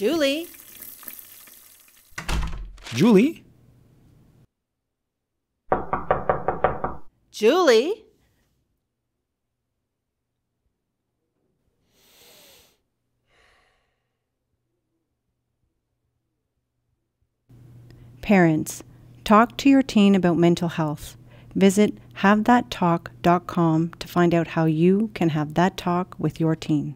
Julie. Julie? Julie? Parents, talk to your teen about mental health. Visit havethattalk.com to find out how you can have that talk with your teen.